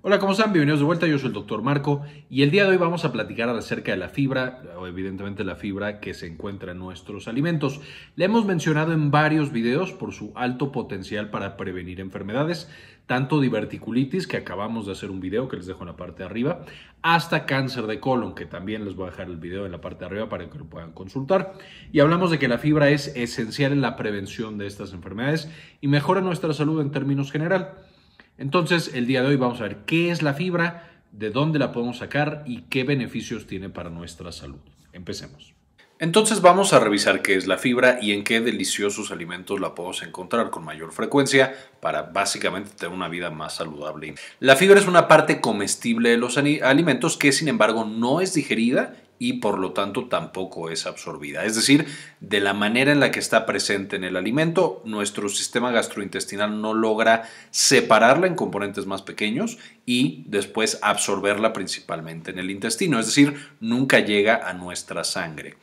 Hola, ¿cómo están? Bienvenidos de vuelta, yo soy el doctor Marco y el día de hoy vamos a platicar acerca de la fibra, o evidentemente la fibra que se encuentra en nuestros alimentos. La hemos mencionado en varios videos por su alto potencial para prevenir enfermedades, tanto diverticulitis, que acabamos de hacer un video que les dejo en la parte de arriba, hasta cáncer de colon, que también les voy a dejar el video en la parte de arriba para que lo puedan consultar. Y hablamos de que la fibra es esencial en la prevención de estas enfermedades y mejora nuestra salud en términos general. Entonces, el día de hoy vamos a ver qué es la fibra, de dónde la podemos sacar y qué beneficios tiene para nuestra salud. Empecemos. Entonces vamos a revisar qué es la fibra y en qué deliciosos alimentos la podemos encontrar con mayor frecuencia para básicamente tener una vida más saludable. La fibra es una parte comestible de los alimentos que sin embargo no es digerida y por lo tanto tampoco es absorbida. Es decir, de la manera en la que está presente en el alimento, nuestro sistema gastrointestinal no logra separarla en componentes más pequeños y después absorberla principalmente en el intestino. Es decir, nunca llega a nuestra sangre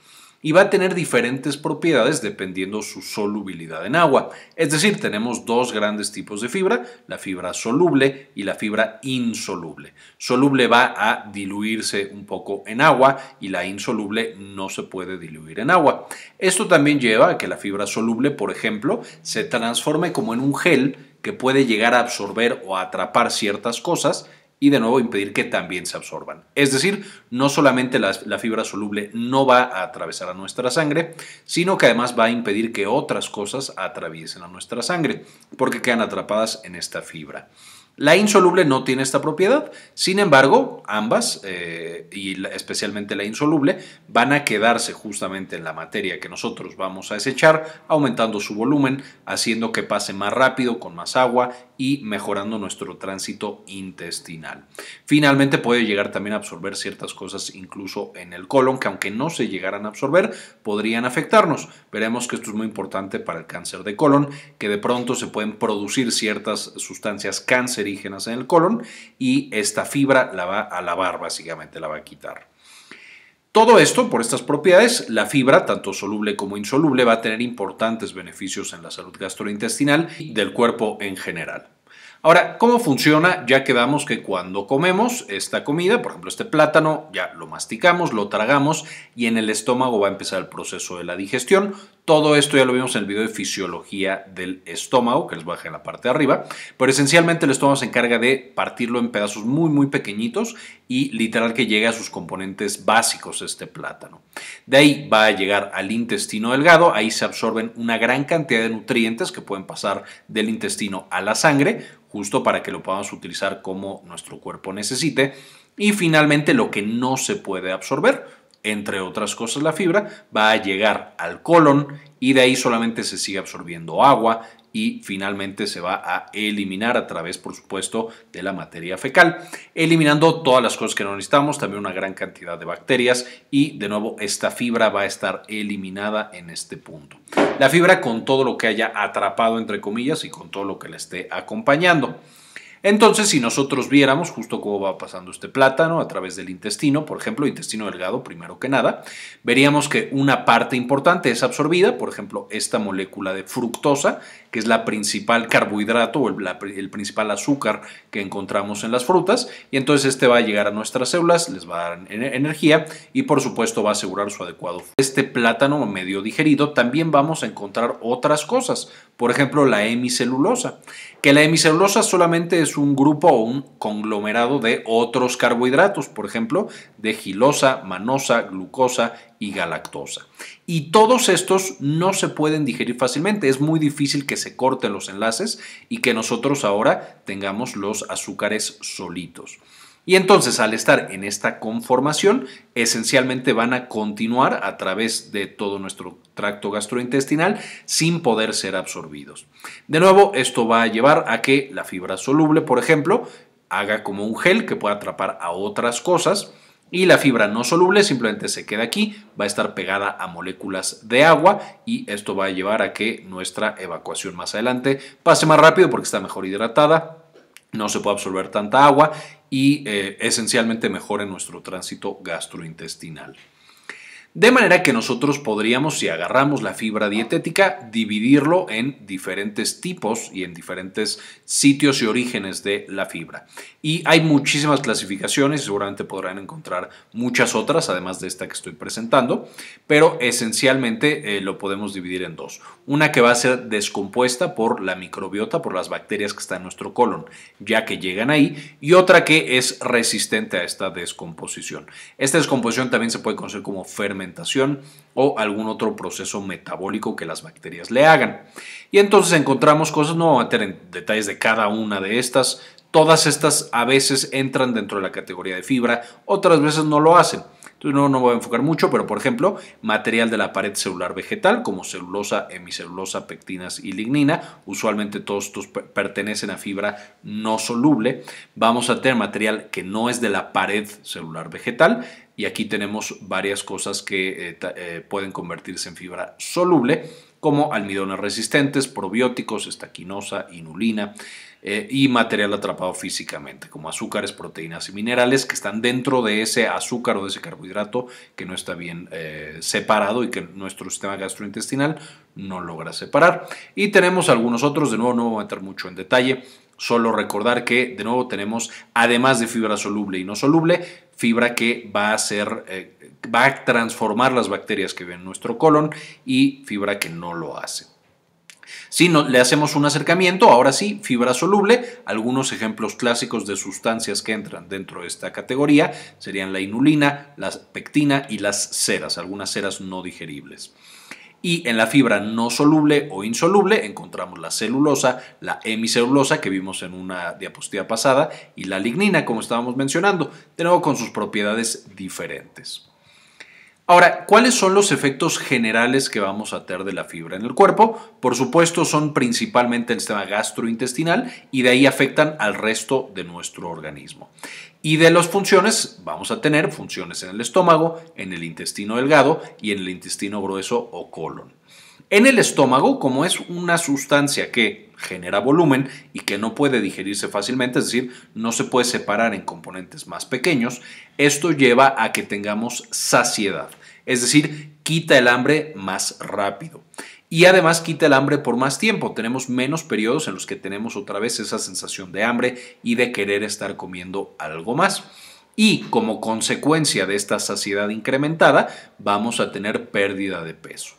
y va a tener diferentes propiedades dependiendo su solubilidad en agua. Es decir, tenemos dos grandes tipos de fibra, la fibra soluble y la fibra insoluble. Soluble va a diluirse un poco en agua y la insoluble no se puede diluir en agua. Esto también lleva a que la fibra soluble, por ejemplo, se transforme como en un gel que puede llegar a absorber o atrapar ciertas cosas y de nuevo impedir que también se absorban. Es decir, no solamente la, fibra soluble no va a atravesar a nuestra sangre, sino que además va a impedir que otras cosas atraviesen a nuestra sangre porque quedan atrapadas en esta fibra. La insoluble no tiene esta propiedad, sin embargo, ambas, eh, y especialmente la insoluble, van a quedarse justamente en la materia que nosotros vamos a desechar, aumentando su volumen, haciendo que pase más rápido con más agua y mejorando nuestro tránsito intestinal. Finalmente puede llegar también a absorber ciertas cosas incluso en el colon, que aunque no se llegaran a absorber, podrían afectarnos. Veremos que esto es muy importante para el cáncer de colon, que de pronto se pueden producir ciertas sustancias cánceres en el colon y esta fibra la va a lavar básicamente, la va a quitar. Todo esto, por estas propiedades, la fibra, tanto soluble como insoluble, va a tener importantes beneficios en la salud gastrointestinal y del cuerpo en general. Ahora, ¿cómo funciona? Ya quedamos que cuando comemos esta comida, por ejemplo, este plátano, ya lo masticamos, lo tragamos y en el estómago va a empezar el proceso de la digestión. Todo esto ya lo vimos en el video de fisiología del estómago, que les voy a dejar en la parte de arriba, pero esencialmente el estómago se encarga de partirlo en pedazos muy, muy pequeñitos y literal que llegue a sus componentes básicos este plátano. De ahí va a llegar al intestino delgado, ahí se absorben una gran cantidad de nutrientes que pueden pasar del intestino a la sangre, justo para que lo podamos utilizar como nuestro cuerpo necesite. Y finalmente lo que no se puede absorber, entre otras cosas la fibra, va a llegar al colon y de ahí solamente se sigue absorbiendo agua y finalmente se va a eliminar a través, por supuesto, de la materia fecal, eliminando todas las cosas que no necesitamos, también una gran cantidad de bacterias y, de nuevo, esta fibra va a estar eliminada en este punto. La fibra con todo lo que haya atrapado, entre comillas, y con todo lo que le esté acompañando. Entonces, si nosotros viéramos justo cómo va pasando este plátano a través del intestino, por ejemplo, intestino delgado primero que nada, veríamos que una parte importante es absorbida, por ejemplo, esta molécula de fructosa que es la principal carbohidrato o el, principal azúcar que encontramos en las frutas. Y entonces este va a llegar a nuestras células, les va a dar energía y por supuesto va a asegurar su adecuado. Este plátano medio digerido también vamos a encontrar otras cosas, por ejemplo la hemicelulosa, que la hemicelulosa solamente es un grupo o un conglomerado de otros carbohidratos, por ejemplo, de gilosa, manosa, glucosa y galactosa. Y todos estos no se pueden digerir fácilmente, es muy difícil que se corten los enlaces y que nosotros ahora tengamos los azúcares solitos. Y entonces, al estar en esta conformación, esencialmente van a continuar a través de todo nuestro tracto gastrointestinal sin poder ser absorbidos. De nuevo, esto va a llevar a que la fibra soluble, por ejemplo, haga como un gel que pueda atrapar a otras cosas y la fibra no soluble simplemente se queda aquí, va a estar pegada a moléculas de agua y esto va a llevar a que nuestra evacuación más adelante pase más rápido porque está mejor hidratada, no se puede absorber tanta agua y eh, esencialmente mejore nuestro tránsito gastrointestinal. De manera que nosotros podríamos, si agarramos la fibra dietética, dividirlo en diferentes tipos y en diferentes sitios y orígenes de la fibra. Y hay muchísimas clasificaciones, seguramente podrán encontrar muchas otras, además de esta que estoy presentando, pero esencialmente eh, lo podemos dividir en dos. Una que va a ser descompuesta por la microbiota, por las bacterias que están en nuestro colon, ya que llegan ahí, y otra que es resistente a esta descomposición. Esta descomposición también se puede conocer como fermentación o algún otro proceso metabólico que las bacterias le hagan. Y entonces encontramos cosas, no voy a meter en detalles de cada una de estas, todas estas a veces entran dentro de la categoría de fibra, otras veces no lo hacen. Entonces no, no voy a enfocar mucho, pero por ejemplo, material de la pared celular vegetal como celulosa, hemicelulosa, pectinas y lignina, usualmente todos estos pertenecen a fibra no soluble. Vamos a tener material que no es de la pared celular vegetal, y aquí tenemos varias cosas que eh, eh, pueden convertirse en fibra soluble, como almidones resistentes, probióticos, estaquinosa, inulina eh, y material atrapado físicamente, como azúcares, proteínas y minerales que están dentro de ese azúcar o de ese carbohidrato que no está bien separado y que nuestro sistema gastrointestinal no logra separar. Y tenemos algunos otros, de nuevo no voy a entrar mucho en detalle, Solo recordar que, de nuevo, tenemos, además de fibra soluble y no soluble, fibra que va a ser, eh, va a transformar las bacterias que ven en nuestro colon y fibra que no lo hace. Si no, le hacemos un acercamiento, ahora sí, fibra soluble, algunos ejemplos clásicos de sustancias que entran dentro de esta categoría serían la inulina, la pectina y las ceras, algunas ceras no digeribles y en la fibra no soluble o insoluble encontramos la celulosa, la hemicelulosa que vimos en una diapositiva pasada y la lignina como estábamos mencionando, de nuevo con sus propiedades diferentes. Ahora, ¿cuáles son los efectos generales que vamos a tener de la fibra en el cuerpo? Por supuesto, son principalmente el sistema gastrointestinal y de ahí afectan al resto de nuestro organismo. Y de las funciones, vamos a tener funciones en el estómago, en el intestino delgado y en el intestino grueso o colon. En el estómago, como es una sustancia que genera volumen y que no puede digerirse fácilmente, es decir, no se puede separar en componentes más pequeños, esto lleva a que tengamos saciedad, es decir, quita el hambre más rápido y además quita el hambre por más tiempo. Tenemos menos periodos en los que tenemos otra vez esa sensación de hambre y de querer estar comiendo algo más. Y como consecuencia de esta saciedad incrementada, vamos a tener pérdida de peso.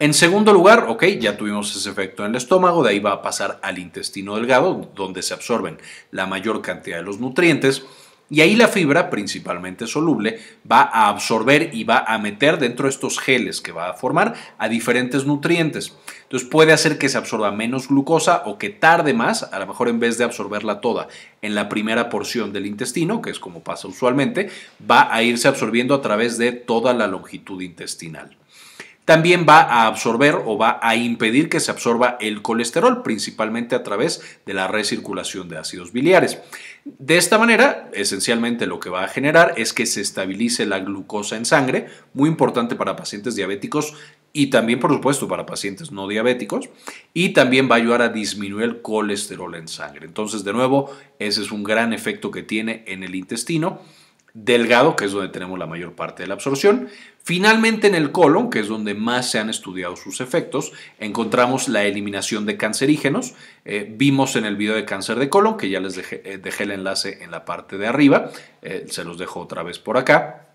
En segundo lugar, ok, ya tuvimos ese efecto en el estómago, de ahí va a pasar al intestino delgado, donde se absorben la mayor cantidad de los nutrientes y ahí la fibra, principalmente soluble, va a absorber y va a meter dentro de estos geles que va a formar a diferentes nutrientes. Entonces puede hacer que se absorba menos glucosa o que tarde más, a lo mejor en vez de absorberla toda en la primera porción del intestino, que es como pasa usualmente, va a irse absorbiendo a través de toda la longitud intestinal. También va a absorber o va a impedir que se absorba el colesterol, principalmente a través de la recirculación de ácidos biliares. De esta manera, esencialmente lo que va a generar es que se estabilice la glucosa en sangre, muy importante para pacientes diabéticos y también, por supuesto, para pacientes no diabéticos, y también va a ayudar a disminuir el colesterol en sangre. Entonces, de nuevo, ese es un gran efecto que tiene en el intestino delgado, que es donde tenemos la mayor parte de la absorción. Finalmente, en el colon, que es donde más se han estudiado sus efectos, encontramos la eliminación de cancerígenos. Eh, vimos en el video de cáncer de colon, que ya les dejé, eh, el enlace en la parte de arriba, eh, se los dejo otra vez por acá.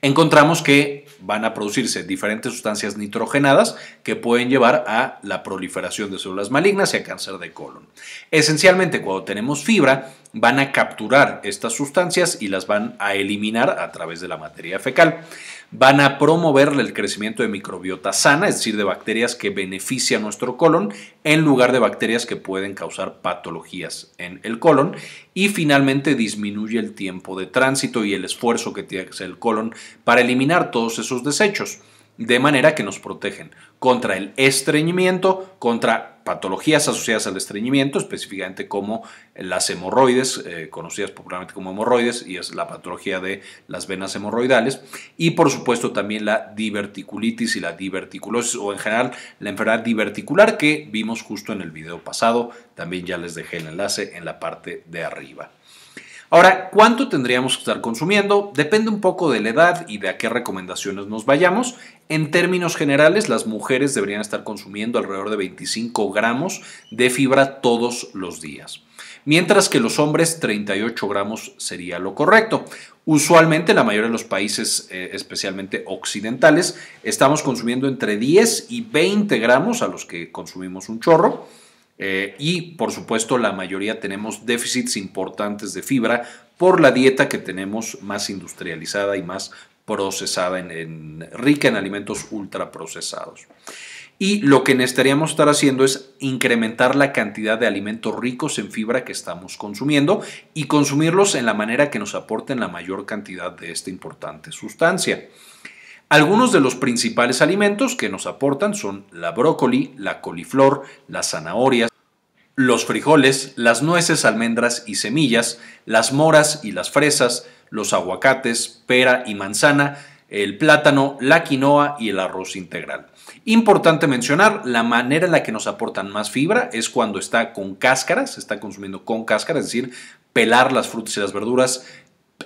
Encontramos que van a producirse diferentes sustancias nitrogenadas que pueden llevar a la proliferación de células malignas y a cáncer de colon. Esencialmente, cuando tenemos fibra, van a capturar estas sustancias y las van a eliminar a través de la materia fecal van a promover el crecimiento de microbiota sana, es decir, de bacterias que benefician nuestro colon en lugar de bacterias que pueden causar patologías en el colon y finalmente disminuye el tiempo de tránsito y el esfuerzo que tiene que hacer el colon para eliminar todos esos desechos de manera que nos protegen contra el estreñimiento, contra patologías asociadas al estreñimiento, específicamente como las hemorroides, eh, conocidas popularmente como hemorroides, y es la patología de las venas hemorroidales, y por supuesto también la diverticulitis y la diverticulosis, o en general la enfermedad diverticular que vimos justo en el video pasado, también ya les dejé el enlace en la parte de arriba. Ahora, ¿cuánto tendríamos que estar consumiendo? Depende un poco de la edad y de a qué recomendaciones nos vayamos en términos generales, las mujeres deberían estar consumiendo alrededor de 25 gramos de fibra todos los días, mientras que los hombres 38 gramos sería lo correcto. Usualmente la mayoría de los países, eh, especialmente occidentales, estamos consumiendo entre 10 y 20 gramos a los que consumimos un chorro. Eh, y por supuesto la mayoría tenemos déficits importantes de fibra por la dieta que tenemos más industrializada y más procesada, en, rica en alimentos ultraprocesados. Y lo que necesitaríamos estar haciendo es incrementar la cantidad de alimentos ricos en fibra que estamos consumiendo y consumirlos en la manera que nos aporten la mayor cantidad de esta importante sustancia. Algunos de los principales alimentos que nos aportan son la brócoli, la coliflor, las zanahorias, los frijoles, las nueces, almendras y semillas, las moras y las fresas, los aguacates, pera y manzana, el plátano, la quinoa y el arroz integral. Importante mencionar, la manera en la que nos aportan más fibra es cuando está con cáscaras, se está consumiendo con cáscaras, es decir, pelar las frutas y las verduras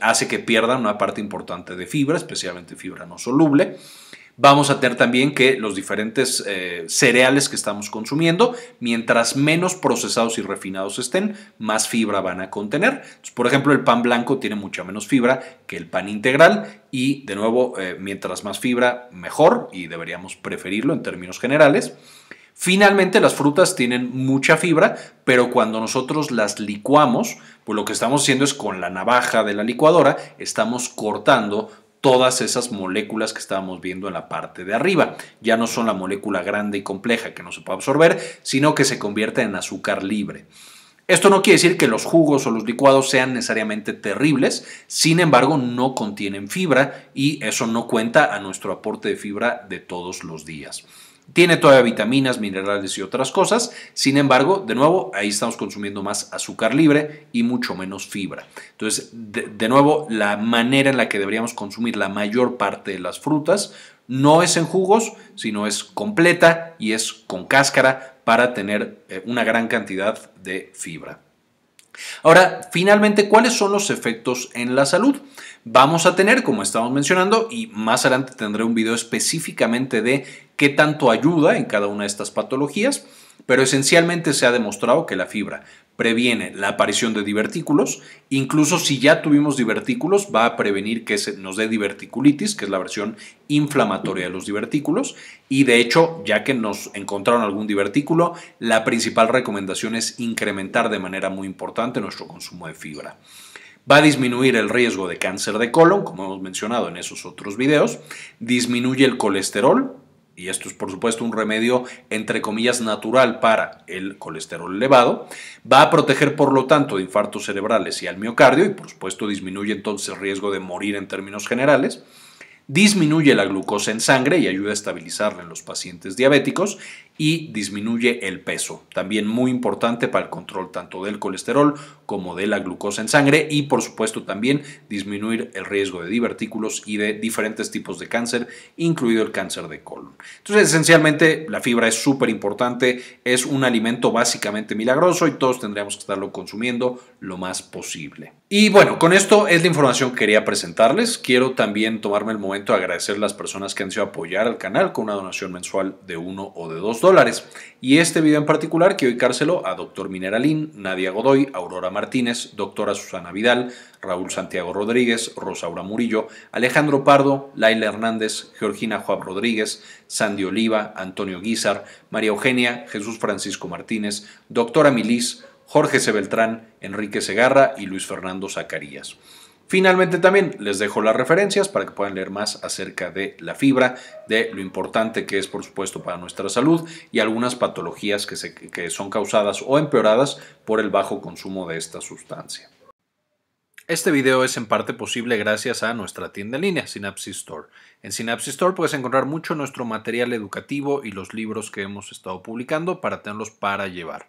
hace que pierdan una parte importante de fibra, especialmente fibra no soluble vamos a tener también que los diferentes eh, cereales que estamos consumiendo, mientras menos procesados y refinados estén, más fibra van a contener. por ejemplo, el pan blanco tiene mucha menos fibra que el pan integral y, de nuevo, eh, mientras más fibra, mejor y deberíamos preferirlo en términos generales. Finalmente, las frutas tienen mucha fibra, pero cuando nosotros las licuamos, pues lo que estamos haciendo es con la navaja de la licuadora, estamos cortando todas esas moléculas que estábamos viendo en la parte de arriba. Ya no son la molécula grande y compleja que no se puede absorber, sino que se convierte en azúcar libre. Esto no quiere decir que los jugos o los licuados sean necesariamente terribles, sin embargo no contienen fibra y eso no cuenta a nuestro aporte de fibra de todos los días. Tiene todavía vitaminas, minerales y otras cosas. Sin embargo, de nuevo, ahí estamos consumiendo más azúcar libre y mucho menos fibra. Entonces, de, de, nuevo, la manera en la que deberíamos consumir la mayor parte de las frutas no es en jugos, sino es completa y es con cáscara para tener eh, una gran cantidad de fibra. Ahora, finalmente, ¿cuáles son los efectos en la salud? vamos a tener, como estamos mencionando, y más adelante tendré un video específicamente de qué tanto ayuda en cada una de estas patologías, pero esencialmente se ha demostrado que la fibra previene la aparición de divertículos, incluso si ya tuvimos divertículos va a prevenir que se nos dé diverticulitis, que es la versión inflamatoria de los divertículos, y de hecho, ya que nos encontraron algún divertículo, la principal recomendación es incrementar de manera muy importante nuestro consumo de fibra va a disminuir el riesgo de cáncer de colon, como hemos mencionado en esos otros videos, disminuye el colesterol, y esto es por supuesto un remedio entre comillas natural para el colesterol elevado, va a proteger por lo tanto de infartos cerebrales y al miocardio y por supuesto disminuye entonces el riesgo de morir en términos generales, disminuye la glucosa en sangre y ayuda a estabilizarla en los pacientes diabéticos y disminuye el peso. También muy importante para el control tanto del colesterol como de la glucosa en sangre y por supuesto también disminuir el riesgo de divertículos y de diferentes tipos de cáncer, incluido el cáncer de colon. Entonces, esencialmente la fibra es súper importante, es un alimento básicamente milagroso y todos tendríamos que estarlo consumiendo lo más posible. Y bueno, con esto es la información que quería presentarles. Quiero también tomarme el momento de agradecer a las personas que han sido apoyar al canal con una donación mensual de 1 o de 2 dólares y este video en particular que hoy cárcelo a doctor Mineralín, Nadia Godoy, Aurora Martínez, Doctora Susana Vidal, Raúl Santiago Rodríguez, Rosaura Murillo, Alejandro Pardo, Laila Hernández, Georgina Juan Rodríguez, Sandy Oliva, Antonio Guizar, María Eugenia, Jesús Francisco Martínez, Doctora Milís, Jorge C. Enrique Segarra y Luis Fernando Zacarías. Finalmente también les dejo las referencias para que puedan leer más acerca de la fibra, de lo importante que es por supuesto para nuestra salud y algunas patologías que, se, son causadas o empeoradas por el bajo consumo de esta sustancia. Este video es en parte posible gracias a nuestra tienda en línea, Synapsis Store. En Synapsis Store puedes encontrar mucho nuestro material educativo y los libros que hemos estado publicando para tenerlos para llevar.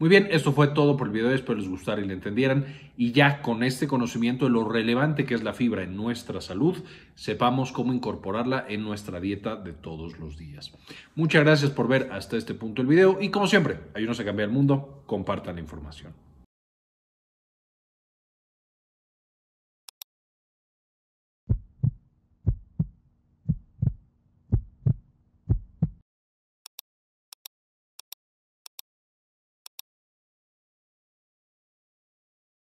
Muy bien, esto fue todo por el video, espero les gustara y le entendieran y ya con este conocimiento de lo relevante que es la fibra en nuestra salud, sepamos cómo incorporarla en nuestra dieta de todos los días. Muchas gracias por ver hasta este punto el video y como siempre, ayúdanos a cambiar el mundo, compartan la información.